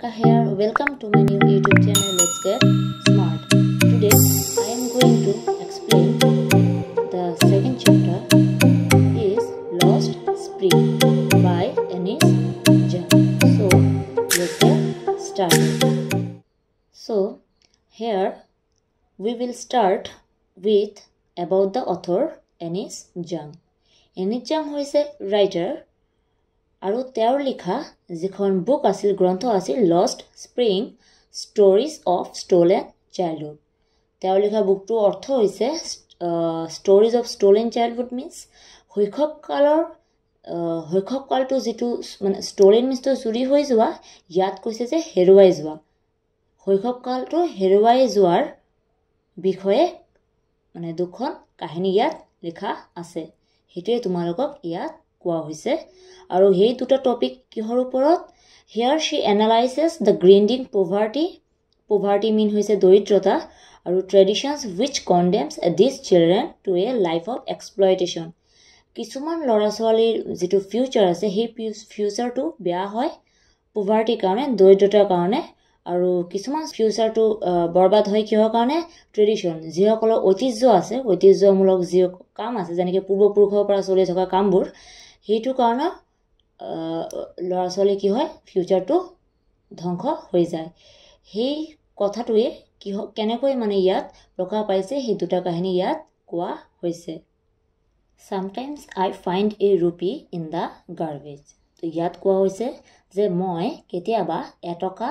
Priyanka here. Welcome to my new YouTube channel Let's Get Smart. Today I am going to explain the second chapter is Lost Spring by Ennis Jam. So let's get started. So here we will start with about the author Ennis Jung. Ennis Jung is a writer আৰু তেওঁৰ লিখা যিখন book আছিল গ্ৰন্থ আছিল lost spring stories of stolen childhood তেওঁৰ লিখা বুকটোৰ অৰ্থ হৈছে stories of stolen childhood means শৈশৱ শৈশৱকালৰ শৈশৱকালটো যিটো মানে ষ্ট'ল ষ্ট'লেন মিনছটো চুৰি হৈ যোৱা ইয়াত কৈছে যে হেৰুৱাই যোৱা শৈশৱকালটো হেৰুৱাই যোৱাৰ বিষয়ে মানে দুখন কাহিনী ইয়াত লিখা আছে সেইটোৱে তোমালোকক ইয়াত কোৱা হৈছে আৰু সেই দুটা টপিক কিহৰ ওপৰত here she analyses the grinding poverty poverty mean হৈছে দৰিদ্ৰতা আৰু traditions which condemns a these children to a life of exploitation কিছুমান ল'ৰা ছোৱালীৰ যিটো ফিউচাৰ আছে সেই ফিউচাৰটো বেয়া হয় পভাৰ্টিৰ কাৰণে দৰিদ্ৰতাৰ কাৰণে আৰু কিছুমান ফিউচাৰটো বৰবাদ হয় কিহৰ কাৰণে ট্ৰেডিশ্যন যিসকলৰ ঐতিহ্য আছে ঐতিহ্যমূলক যি কাম আছে যেনেকৈ পূৰ্বপুৰুষৰ পৰা চলি থকা কামবোৰ সেইটো কাৰণত ল'ৰা ছোৱালী কি হয় ফিউচাৰটো ধ্বংস হৈ যায় সেই কথাটোৱে কিহ কেনেকৈ মানে ইয়াত প্ৰকাশ পাইছে সেই দুটা কাহিনী ইয়াত কোৱা হৈছে sometimes I find a rupee in the garbage ইয়াত কোৱা হৈছে যে মই কেতিয়াবা এটকা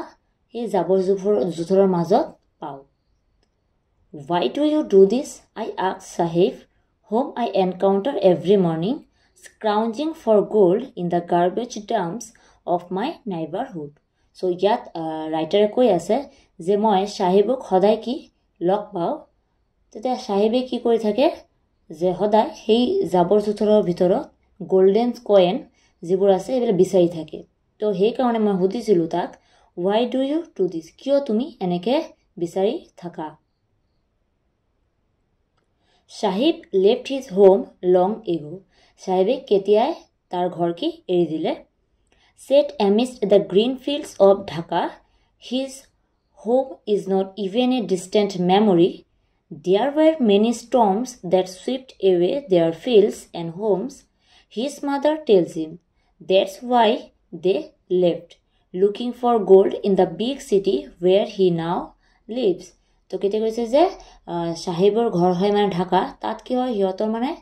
সেই জাবৰ জোথৰ জোঁথৰৰ মাজত পাওঁ why do you do this I ask Saheb whom I encounter every morning scrounging for gold in the garbage dumps of my neighbourhood so' ইয়াত ৰাইটাৰে কৈ আছে যে মই চাহিবক সদায় কি লগ পাওঁ তেতিয়া চাহিবে কি কৰি থাকে যে সদায় সেই জাবৰ জোথৰৰ ভিতৰত গ'ল্ডেন কইন যিবোৰ আছে সেইবিলাক বিচাৰি থাকে তো সেইকাৰণে মই সুধিছিলোঁ তাক why do you do this কিয় তুমি এনেকৈ বিচাৰি থাকা Saheb left his home long ago' চাহেবে কেতিয়াই তাৰ ঘৰ কি এৰি দিলে set amidst the green fields of Dhaka his home is not even a distant memory there were many storms that swept away their fields and homes his mother tells him that's why they left looking for gold in the big city where হি নাও lives তো কেতিয়া কৈছে যে চাহেবৰ ঘৰ হয় মানে ঢাকা তাত কি হয় সিহঁতৰ মানে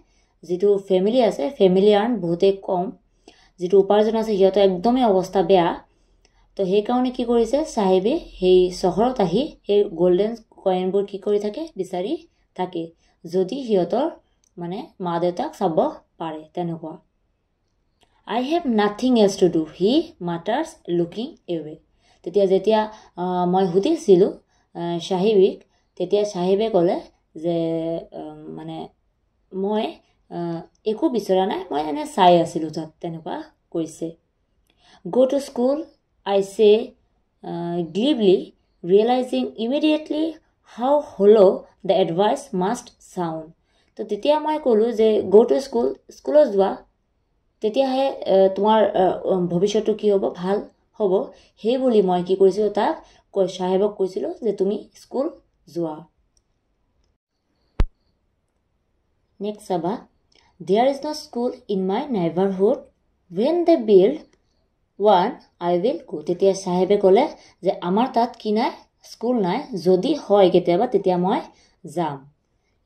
যিটো ফেমিলি আছে ফেমিলি আৰ্ণ বহুতেই কম যিটো উপাৰ্জন আছে সিহঁতৰ একদমেই অৱস্থা বেয়া তো সেইকাৰণে কি কৰিছে চাহেবে সেই চহৰত আহি সেই গ'ল্ডেন কইনবোৰ কি কৰি থাকে বিচাৰি থাকে যদি সিহঁতৰ মানে মা দেউতাক চাব পাৰে তেনেকুৱা I have nothing else to do he mutters looking away তেতিয়া যেতিয়া মই সুধিছিলোঁ চাহিবিক তেতিয়া চাহেবে ক'লে যে মানে মই একো বিচৰা নাই মই এনে চাই আছিলোঁ তাত তেনেকুৱা কৈছে গ' টু স্কুল আই চে গ্লিভলি ৰিয়েলাইজিং ইমিডিয়েটলি হাউ হ'লো দ্য এডভাইচ মাষ্ট চাউণ্ড তো তেতিয়া মই ক'লোঁ যে গ' টু স্কুল স্কুলত যোৱা তেতিয়াহে তোমাৰ ভৱিষ্যতটো কি হ'ব ভাল হ'ব সেইবুলি মই কি কৰিছিলোঁ তাক কৈ চাহেবক কৈছিলোঁ যে তুমি স্কুল যোৱা নেক্সট চাবা there is no school in my neighborhood when they build one i will go তেতিয়া সাহেবে কলে যে আমাৰ তাত কি নাই স্কুল নাই যদি হয় কেতিয়াবা তেতিয়া মই যাম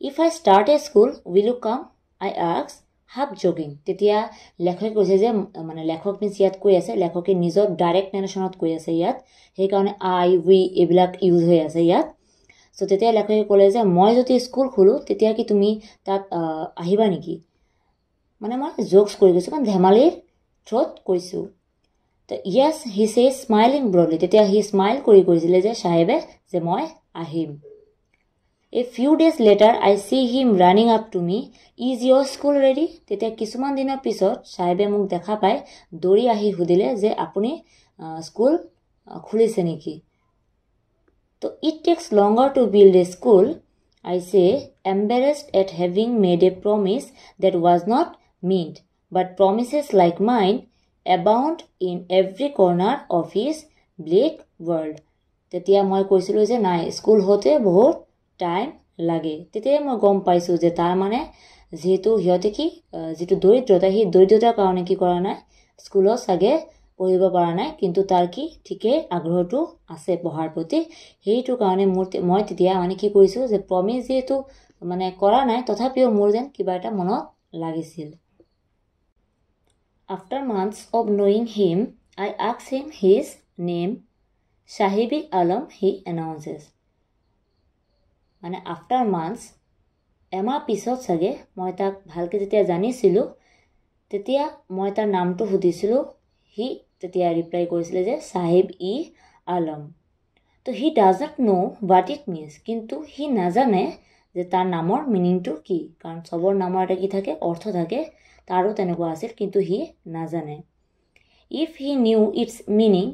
if I start a school will you come I আক্স half jogging তেতিয়া লেখকে কৈছে যে মানে লেখক মিছ ইয়াত কৈ আছে লেখকে নিজৰ ডাইৰেক্ট নেৰেশ্যনত কৈ আছে ইয়াত সেইকাৰণে আই উই এইবিলাক ইউজ হৈ আছে ইয়াত চ' তেতিয়া লেখকে ক'লে যে মই যদি স্কুল খোলোঁ তেতিয়া কি তুমি তাত আহিবা নেকি মানে মই জ'কছ কৰি গৈছোঁ কাৰণ ধেমালিৰ থ্ৰত কৈছোঁ তো য়েছ হি চে স্মাইলিং ব্ৰডলি তেতিয়া সি স্মাইল কৰি কৈছিলে যে চাহেবে যে মই আহিম a few days later I see him running up to me is your school ready তেতিয়া কিছুমান দিনৰ পিছত চাহেবে মোক দেখা পাই দৌৰি আহি সুধিলে যে আপুনি স্কুল খুলিছে নেকি তো it takes longer to build a school I say embarrassed at having made a promise that was not mint, but promises like mine abound in every corner of his bleak world. তেতিয়া মই কৈছিলোঁ যে নাই school হওঁতে বহুত time লাগে তেতিয়াই মই গম পাইছোঁ যে তাৰ মানে যিহেতু সিহঁতে কি যিটো দৰিদ্ৰতা সেই দৰিদ্ৰতাৰ কাৰণে কি কৰা নাই স্কুলত চাগে পঢ়িব পৰা নাই কিন্তু তাৰ কি ঠিকেই আগ্ৰহটো আছে পঢ়াৰ প্ৰতি সেইটো কাৰণে মোৰ মই তেতিয়া মানে কি কৰিছোঁ যে প্ৰমিছ যিহেতু মানে কৰা নাই তথাপিও মোৰ যেন কিবা এটা মনত লাগিছিল After months of knowing him, I ask him his name. Shahib Alam, he announces. মানে আফটাৰ মান্থছ এমাহ পিছত চাগে মই তাক ভালকৈ যেতিয়া জানিছিলোঁ তেতিয়া মই তাৰ নামটো সুধিছিলোঁ সি তেতিয়া ৰিপ্লাই কৰিছিলে যে চাহেব ই আলম তো সি does not know' what it means কিন্তু সি নাজানে যে তাৰ নামৰ মিনিংটো কি কাৰণ চবৰ নামৰ এটা কি থাকে অৰ্থ থাকে তারও তেনেকুৱা আছিল কিন্তু সি নাজানে if he knew its meaning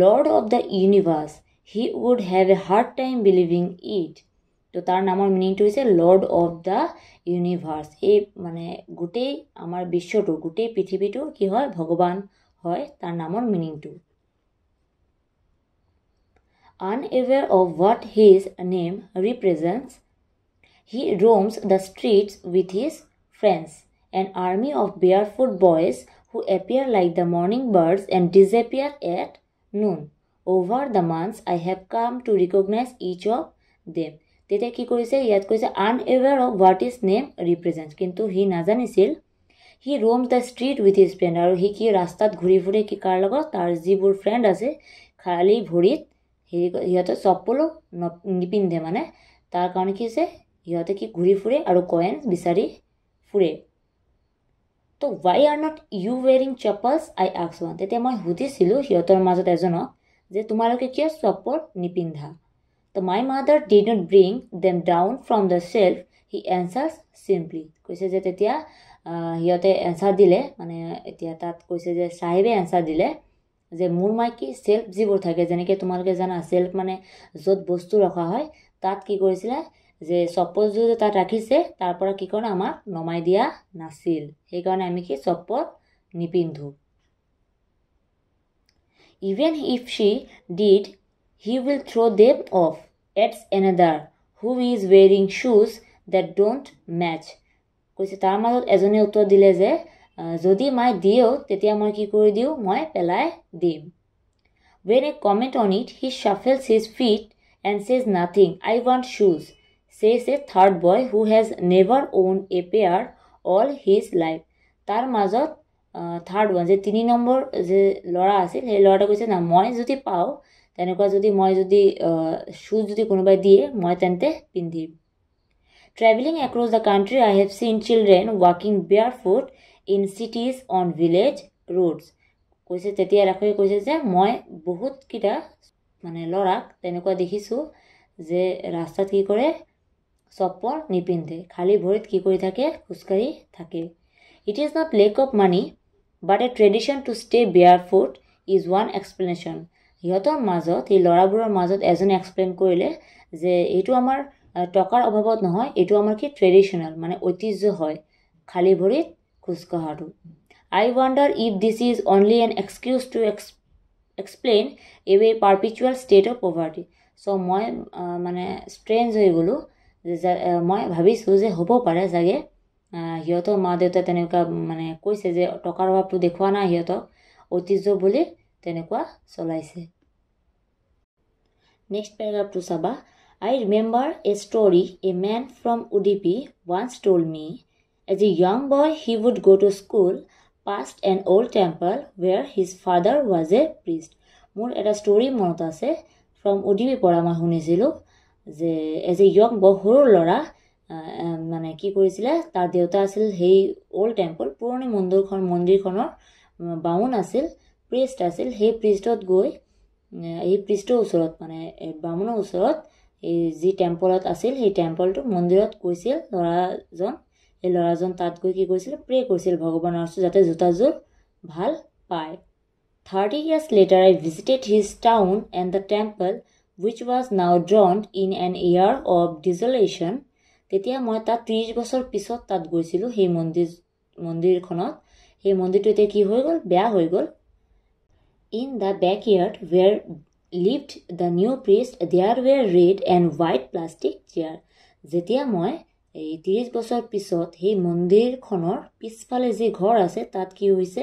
lord of the universe he would have a hard time believing it তো তাৰ নামৰ মিনিংটো হৈছে লৰ্ড অফ দ্য ইউনিভাৰ্ছ এই মানে গোটেই আমাৰ বিশ্বটো গোটেই পৃথিৱীটো কি হয় ভগৱান হয় তাৰ নামৰ মিনিংটো unaware of what his name represents he roams the streets with his friends an army of barefoot boys who appear like the morning birds and disappear at noon. Over the months, I have come to recognize each of them. তেতিয়া কি কৰিছে ইয়াত কৈছে unaware of what is name represent কিন্তু সি নাজানিছিল সি roam the street with his friend আৰু সি কি ৰাস্তাত ঘূৰি ফুৰে কি কাৰ লগত তাৰ যিবোৰ ফ্ৰেণ্ড আছে খালী ভৰিত হেৰি সিহঁতে চপ্পলো নিপিন্ধে মানে তাৰ কাৰণে কি হৈছে সিহঁতে কি ঘূৰি ফুৰে আৰু কয়েন বিচাৰি ফুৰে তো why are not you wearing chappals I আক্স ওৱান তেতিয়া মই সুধিছিলোঁ সিহঁতৰ মাজত এজনক যে তোমালোকে কিয় চপৰ নিপিন্ধা তো my mother did not bring them down from the shelf he answers simply কৈছে যে তেতিয়া সিহঁতে এনচাৰ দিলে মানে এতিয়া তাত কৈছে যে চাহেবে এনচাৰ দিলে যে মোৰ মাই কি চেল্ফ যিবোৰ থাকে যেনেকৈ তোমালোকে জানা চেল্ফ মানে য'ত বস্তু ৰখা হয় তাত কি কৰিছিলে যে চপ্পলযোৰ যে তাত ৰাখিছে তাৰ পৰা কি কৰে আমাক নমাই দিয়া নাছিল সেইকাৰণে আমি কি চপ্পল নিপিন্ধো even if she did he will throw' them off adds another who is wearing শ্বুজ দেট ডোণ্ট মেচ কৈছে তাৰ মাজত এজনে উত্তৰ দিলে যে যদি মই দিওঁ তেতিয়া মই কি কৰি দিওঁ মই পেলাই দিম when a comment on it he shuffles his feet and says nothing I want শ্বুজ says a third boy who has never owned a pair all his life. তার মাজত থাৰ্ড ওৱান যে তিনি নম্বৰ যে ল'ৰা আছিল সেই ল'ৰাটোৱে কৈছে না মই যদি পাওঁ তেনেকুৱা যদি মই যদি শ্বু যদি কোনোবাই দিয়ে মই তেন্তে পিন্ধিম travelling across the country I have seen children ৱাকিং barefoot in cities on village roads কৈছে তেতিয়া ৰাখৰি কৈছে যে মই বহুতকেইটা মানে ল'ৰাক তেনেকুৱা দেখিছোঁ যে ৰাস্তাত কি কৰে চপৰ নিপিন্ধে খালী ভৰিত কি কৰি থাকে খোজকাঢ়ি থাকে it is not lack of money but a tradition to stay barefoot is one explanation সিহঁতৰ মাজত সেই ল'ৰাবোৰৰ মাজত এজনে এক্সপ্লেইন কৰিলে যে এইটো আমাৰ টকাৰ অভাৱত নহয় এইটো আমাৰ কি ট্ৰেডিশ্যনেল মানে ঐতিহ্য হয় খালী ভৰিত খোজকঢ়াটো I wonder if this is only an excuse to ex explain away perpetual state of poverty so' মই মানে ষ্ট্ৰেঞ্জ হৈ গ'লোঁ মই ভাবিছোঁ যে হ'ব পাৰে চাগে সিহঁতৰ মা দেউতাই তেনেকুৱা মানে কৈছে যে টকাৰ অভাৱটো দেখুওৱা নাই সিহঁতক ঐতিহ্য বুলি তেনেকুৱা চলাইছে নেক্সট পেৰাগ্ৰাফটো চাবা I remember a story a man from Udipi once told me as a young boy he would go' to school past and old temple where his father was a priest মোৰ এটা ষ্ট'ৰী মনত আছে from উডিপিৰ পৰা মই শুনিছিলোঁ যে as a young বৰ সৰু ল'ৰা মানে কি কৰিছিলে তাৰ দেউতা আছিল সেই অ'ল্ড টেম্পল পুৰণি মন্দিৰখন মন্দিৰখনৰ বামুণ আছিল প্ৰিষ্ট আছিল সেই প্ৰিষ্টত গৈ এই পৃষ্ঠৰ ওচৰত মানে বামুণৰ ওচৰত এই যি টেম্পলত আছিল সেই টেম্পলটো মন্দিৰত কৈছিল ল'ৰাজন সেই ল'ৰাজন তাত গৈ কি কৰিছিল প্ৰে কৰিছিল ভগৱানৰ ওচৰত যাতে জোতাযোৰ ভাল পায় thirty years later I visited his town and the temple which was now drawn in an year of desolation তেতিয়া মই তাত ত্ৰিছ বছৰ পিছত তাত গৈছিলোঁ সেই মন্দিৰ মন্দিৰখনত সেই মন্দিৰটো এতিয়া কি হৈ গ'ল বেয়া হৈ গ'ল in the backyard where lived the new priest there were red and white plastic chairs যেতিয়া মই এই ত্ৰিছ বছৰ পিছত সেই মন্দিৰখনৰ পিছফালে যি ঘৰ আছে তাত কি হৈছে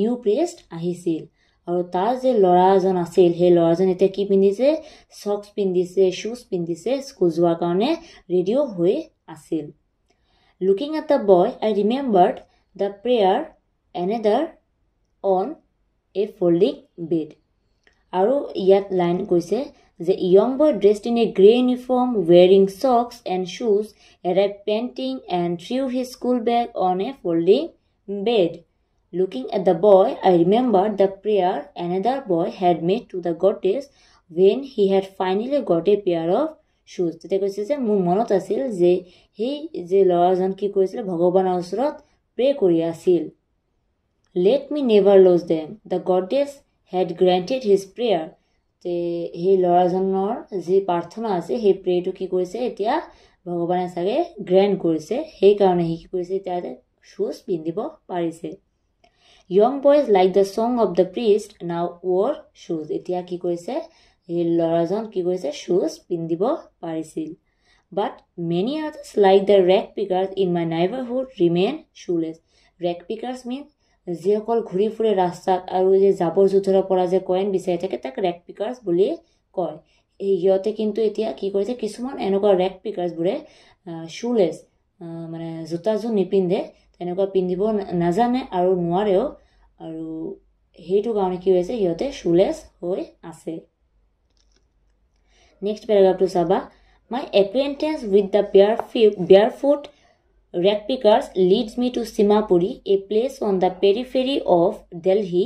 নিউ প্ৰিষ্ট আহিছিল আৰু তাৰ যে ল'ৰা এজন আছিল সেই ল'ৰাজন এতিয়া কি পিন্ধিছে চক্স পিন্ধিছে শ্বুজ পিন্ধিছে স্কুল যোৱাৰ কাৰণে ৰেডিঅ' হৈ আছিল looking at the boy I remembered the prayer another on a folding bed আৰু ইয়াত লাইন কৈছে যে young boy dress in a grey uniform wearing socks and শ্বুজ arrive panting and threw his school bag on a folding bed Looking at the boy, I remembered the prayer another boy had made to the goddess when he had finally got a pair of shoes. তেতে কৈছে যে মোৰ মনত আছিল যে সেই যে ল'ৰাজন কি কৰিছিলে ভগৱানৰ ওচৰত প্ৰে কৰি আছিল let me never lose them the goddess had granted his prayer যে সেই ল'ৰাজনৰ যি প্ৰাৰ্থনা আছে সেই প্ৰেয়টো কি কৰিছে এতিয়া ভগৱানে চাগে গ্ৰেণ্ট কৰিছে সেইকাৰণে সি কি কৰিছে এতিয়া শ্বুজ পিন্ধিব পাৰিছে young boys like the son of the priest now wore শ্বুজ এতিয়া কি কৰিছে সেই ল'ৰাজন কি কৰিছে শ্বুজ পিন্ধিব পাৰিছিল but many others like the rag pickers in my neighbourhood remain shoeless rag pickers means যিসকল ঘূৰি ফুৰে ৰাস্তাত আৰু যে জাবৰ জোথৰৰ পৰা যে কইন বিচাৰি থাকে তাক ৰেক পিকাৰ্ছ বুলি কয় এই সিহঁতে কিন্তু এতিয়া কি কৰিছে কিছুমান এনেকুৱা ৰেক পিকাৰ্ছবোৰে শ্বুলেছ মানে জোতাযোৰ নিপিন্ধে তেনেকুৱা পিন্ধিব নাজানে আৰু নোৱাৰেও আৰু সেইটো কাৰণে কি হৈছে সিহঁতে শ্বুলেছ হৈ আছে নেক্সট পেৰাগ্ৰাফটো চাবা my apprenticeship with the bare few barefoot ragpickers leads me to Seemapuri a place on the periphery of Delhi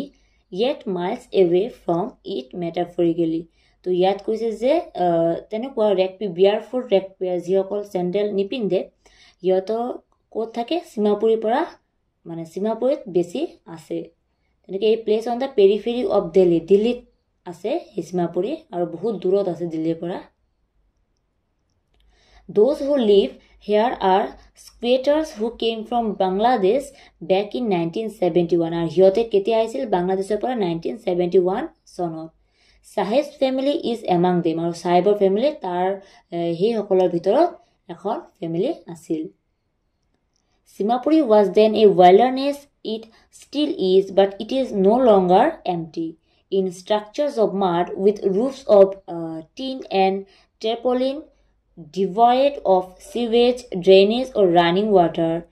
yet miles away from it metaphorically তো ইয়াত কৈছে যে তেনেকুৱা ৰেপি বিয়াৰ ফুড ৰেপি যিসকল চেণ্ডেল নিপিন্ধে সিহঁতৰ ক'ত থাকে চিমাপুৰীৰ পৰা মানে চিমাপুৰীত বেছি আছে তেনেকৈ এই place on the periphery of Delhi দিল্লীত আছে সেই চিমাপুৰী আৰু বহুত দূৰত আছে দিল্লীৰ পৰা those who live here are squatters who came from Bangladesh back in nineteen seventy one আৰু সিহঁতে কেতিয়া আহিছিল বাংলাদেশৰ পৰা নাইনটিন ছেভেণ্টি ওৱান চনত চাহেজ ফেমিলি ইজ এমাং দেম আৰু চাহেবৰ ফেমিলি তাৰ সেইসকলৰ ভিতৰত এখন ফেমিলি আছিল Simapuri was then a wilderness, it still is, but it is no longer empty. In structures of mud with roofs of uh, tin and tarpaulin, devoid of sewage, drainage, or running water,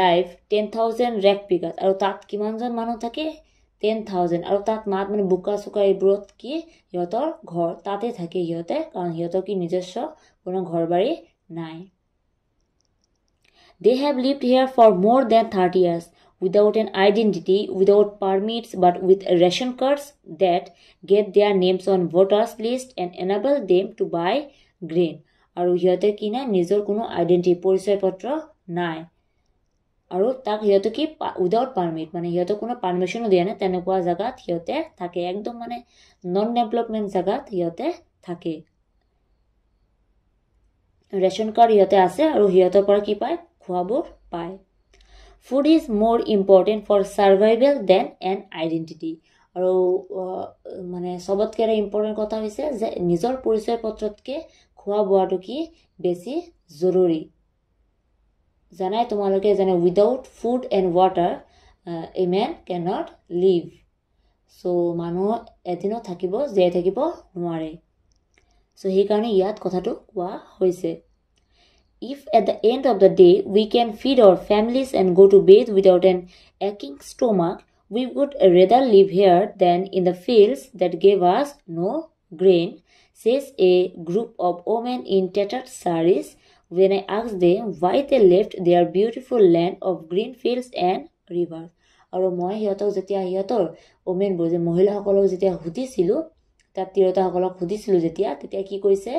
life 10,000 wreck figures. আৰু তাত কিমান জন মানুহ থাকে 10,000 আৰু তাত মাত মানে বোকা চোকা এইবোৰত কি সিহঁতৰ ঘৰ তাতে থাকে সিহঁতে কাৰণ সিহঁতৰ কি নিজস্ব কোনো ঘৰ বাৰী নাই They have lived here for more than 30 years without an identity, without permits, but with ration cards that get their names on voters list and enable them to buy grain. আৰু সিহঁতে কি নাই নিজৰ কোনো আইডেণ্টি পৰিচয় পত্ৰ নাই আৰু তাক সিহঁতে কি উইদাউট পাৰ্মিট মানে সিহঁতক কোনো পাৰ্মিশ্যনো দিয়া নাই তেনেকুৱা জেগাত সিহঁতে থাকে একদম মানে নন ডেভেলপমেণ্ট জেগাত সিহঁতে থাকে ৰেচন কাৰ্ড সিহঁতে আছে আৰু সিহঁতৰ পৰা কি পায় খুৱাব পায় food is more important for survival than an identity আৰু মানে চবতকৈ ইম্পৰ্টেণ্ট কথা হৈছে যে নিজৰ পৰিচয় পত্ৰতকৈ খোৱা বোৱাটো কি বেছি জৰুৰী জানাই তোমালোকে যেনে without food and water a man cannot not live so' মানুহ এদিনত থাকিব জীয়াই থাকিব নোৱাৰে চ' সেইকাৰণে ইয়াত কথাটো কোৱা হৈছে If at the end of the day we can feed our families and go to bed without an aching stomach, we would rather live here than in the fields that gave us no grain, says a group of women in tattered saris when I ask them why they left their beautiful land of green fields and rivers. আৰু মই সিহঁতক যেতিয়া সিহঁতৰ ওমেনবোৰ যে মহিলাসকলক যেতিয়া সুধিছিলোঁ তাত তিৰোতাসকলক সুধিছিলোঁ যেতিয়া তেতিয়া কি কৈছে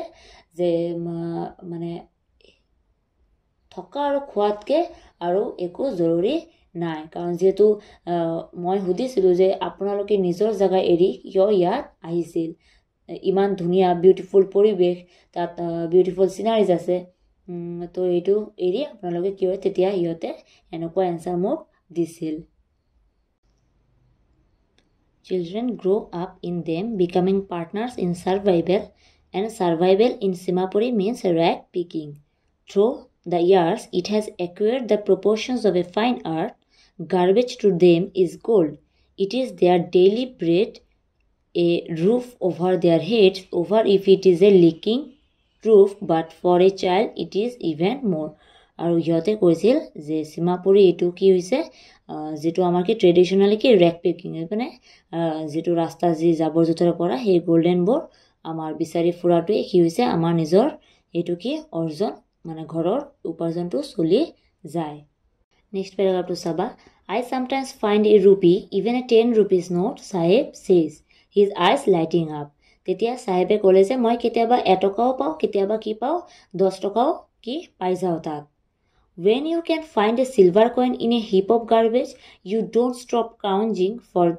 যে মানে থকা আৰু খোৱাতকৈ আৰু একো জৰুৰী নাই কাৰণ যিহেতু মই সুধিছিলোঁ যে আপোনালোকে নিজৰ জেগা এৰি কিয় ইয়াত আহিছিল ইমান ধুনীয়া বিউটিফুল পৰিৱেশ তাত বিউটিফুল চিনাৰিজ আছে তো এইটো এৰি আপোনালোকে কিয় তেতিয়া সিহঁতে এনেকুৱা এনচাৰ মোক দিছিল children grow' up in them becoming partners in survival and survival in Seemapuri means rag picking through the years it has acquired the proportions of a fine art, garbage to them is gold. It is their daily bread, a roof over their heads, over if it is a leaking roof, but for a child it is even more. আৰু সিহঁতে কৈছিল যে চিমাপুৰী এইটো কি হৈছে যিটো আমাৰ কি ট্ৰেডিশ্যনেলি কি ৰেক পেকিং মানে যিটো ৰাস্তা যি জাবৰ জোঁথৰে পৰা সেই গ'ল্ডেনবোৰ আমাৰ বিচাৰি ফুৰাটোৱে কি হৈছে আমাৰ নিজৰ এইটো কি অৰ্জন মানে ঘৰৰ উপাৰ্জনটো চলি যায় নেক্সট পেৰাগ্ৰাফটো চাবা I sometimes find a rupee even a ten rupees note Saheb says his eyes lighting up তেতিয়া চাহেবে ক'লে যে মই কেতিয়াবা এটকাও পাওঁ কেতিয়াবা কি পাওঁ দহ টকাও কি পাই যাওঁ তাত when you can find a silver coin in a heap of garbage you don't stop counting for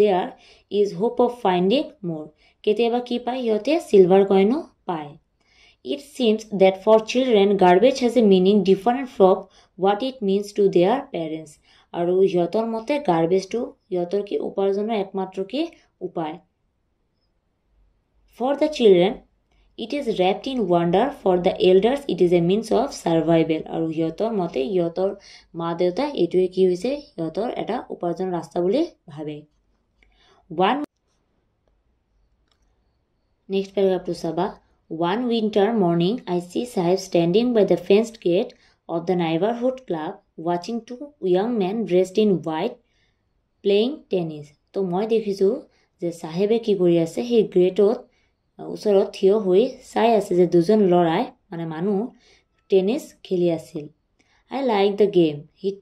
there is hope of finding more কেতিয়াবা কি পায় সিহঁতে চিলভাৰ কইনো পায় It seems that for children, garbage has a meaning different from what it means to their parents. আৰু সিহঁতৰ মতে গাৰ্বেজটো সিহঁতৰ কি উপাৰ্জনৰ একমাত্ৰ কি উপায় for the children it is wrapped in wonder for the elders it is a means of survival আৰু সিহঁতৰ মতে সিহঁতৰ মা দেউতাই এইটোৱে কি হৈছে সিহঁতৰ এটা উপাৰ্জনৰ ৰাস্তা বুলি ভাবে ওৱান নেক্সট পেৰাগ্ৰাফটো চাবা One winter morning, I see Saheb standing by the fenced gate of the neighborhood club, watching two young men dressed in white playing tennis. So, I see that Saheb is the great oath. ওচৰত থিয় হৈ চাই আছে যে দুজন ল'ৰাই মানে মানুহ টেনিছ খেলি আছিল I like the game hit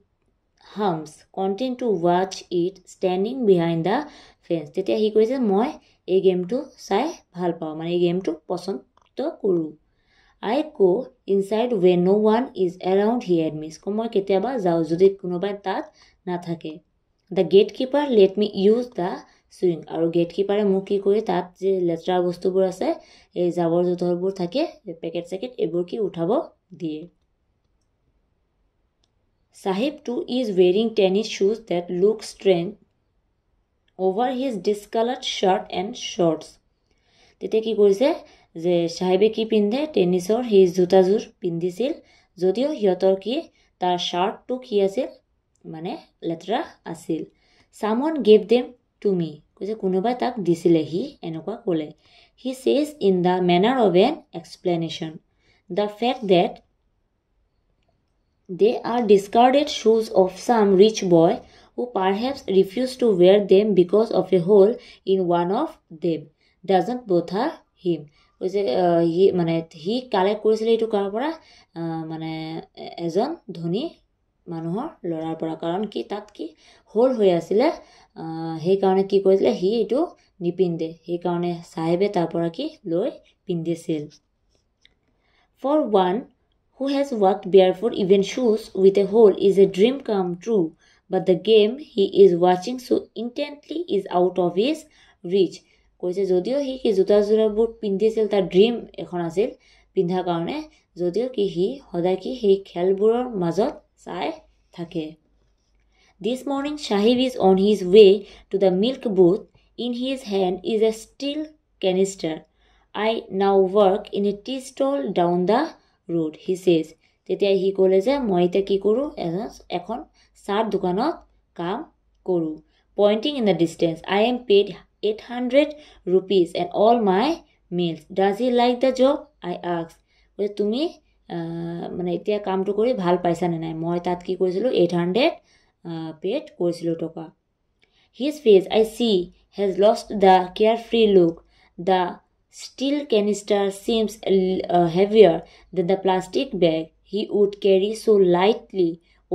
hums content to watch it standing behind the fence তেতিয়া সি কৈছে মই এই গেমটো চাই ভাল পাওঁ মানে এই গেমটো পচন্দ মুক্ত কৰোঁ I go inside when no' one is around here go মই কেতিয়াবা যাওঁ যদি কোনোবাই তাত নাথাকে the gatekeeper let me use the swing আৰু গেট কিপাৰে মোক কি কৰি তাত যি লেতেৰা বস্তুবোৰ আছে এই জাবৰ জোঁথৰবোৰ থাকে পেকেট চেকেট এইবোৰ কি উঠাব দিয়ে Saheb too is wearing tennis শ্বুজ that look strange over his discoloured shirt and shorts তেতিয়া কি কৰিছে যে চাহেবে কি পিন্ধে টেনিছৰ সেই জোতাযোৰ পিন্ধিছিল যদিও সিহঁতৰ কি তাৰ শ্বাৰ্টটো কি আছিল মানে লেতেৰা আছিল চাম ৱান দেম তুমি কৈছে কোনোবাই তাক দিছিলে সি এনেকুৱা ক'লে সি says in the manner of an explanation the fact that they are discarded শ্বুজ of some rich boy who par have refuse to wear them because of a hole in one of them doesn't bother him কৈছে সি মানে সি collect কৰিছিলে এইটো কাৰ পৰা মানে এজন ধনী মানুহৰ ল'ৰাৰ পৰা কাৰণ কি তাত কি হ'ল হৈ আছিলে সেইকাৰণে কি কৰিছিলে সি এইটো নিপিন্ধে সেইকাৰণে চাহেবে তাৰ পৰা কি লৈ পিন্ধিছিল for one who has walk বিয়াৰ food even শ্বুজ with a whole is a dream কাম true but the game he is ৱাচিং চু ইণ্টেণ্টলি is out of his rich কৈছে যদিও সি সেই জোতাযোৰাবোৰ পিন্ধিছিল তাৰ ড্ৰিম এখন আছিল পিন্ধাৰ কাৰণে যদিও কি সি সদায় কি সেই খেলবোৰৰ মাজত চাই থাকে this morning Shahib is on his way to the milk booth in his hand is a steel canister I now work in a tea stall down the road he says তেতিয়া সি ক'লে যে মই এতিয়া কি কৰোঁ এজন এখন চাৰ দোকানত কাম কৰোঁ pointing in the distance I am paid 800 rupees and all my meals. Does he like the job? I asked. Well, তুমি মানে এতিয়া কামটো কৰি ভাল পাইছা নে নাই মই তাত কি কৰিছিলোঁ এইট হাণ্ড্ৰেড পেড কৰিছিলোঁ টকা his face I see has lost the carefree look the steel canister seems heavier than the plastic bag he would carry so' lightly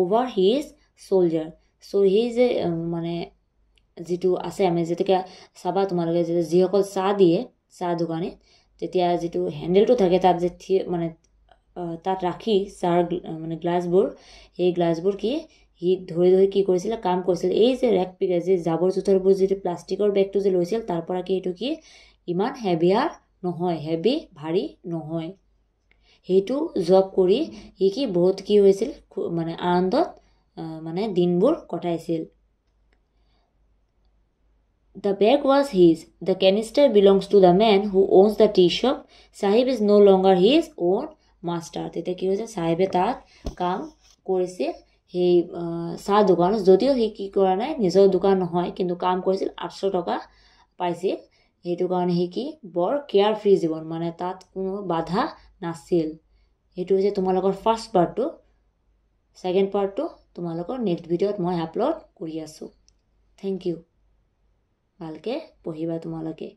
over his shoulder so' his মানে যিটো আছে আমি যেতিয়া চাবা তোমালোকে যে যিসকল চাহ দিয়ে চাহ দোকানী তেতিয়া যিটো হেণ্ডেলটো থাকে তাত যে থি মানে তাত ৰাখি চাহৰ মানে গ্লাছবোৰ সেই গ্লাছবোৰ কি সি ধৰি ধৰি কি কৰিছিলে কাম কৰিছিলে এই যে ৰেক পিকে যে জাবৰ জোঁথৰবোৰ যিটো প্লাষ্টিকৰ বেগটো যে লৈছিল তাৰ পৰা কি সেইটো কি ইমান হেভিয়াৰ নহয় হেভি ভাৰী নহয় সেইটো জব কৰি সি কি বহুত কি হৈছিল মানে আনন্দত মানে দিনবোৰ কটাইছিল The bag was his. The canister belongs to the man who owns the tea shop. Sahib is no longer his own master. তেতিয়া কি হৈছে চাহেবে তাত কাম কৰিছে সেই চাহ দোকান যদিও সি কি কৰা নাই নিজৰ দোকান নহয় কিন্তু কাম কৰিছিল আঠশ টকা পাইছিল সেইটো কাৰণে সি কি বৰ কেয়াৰ ফ্ৰী জীৱন মানে তাত কোনো বাধা নাছিল সেইটো হৈছে তোমালোকৰ ফাৰ্ষ্ট পাৰ্টটো ছেকেণ্ড পাৰ্টটো তোমালোকৰ নেক্সট ভিডিঅ'ত মই আপলোড কৰি আছোঁ থেংক ইউ ভালকৈ পঢ়িবা তোমালোকে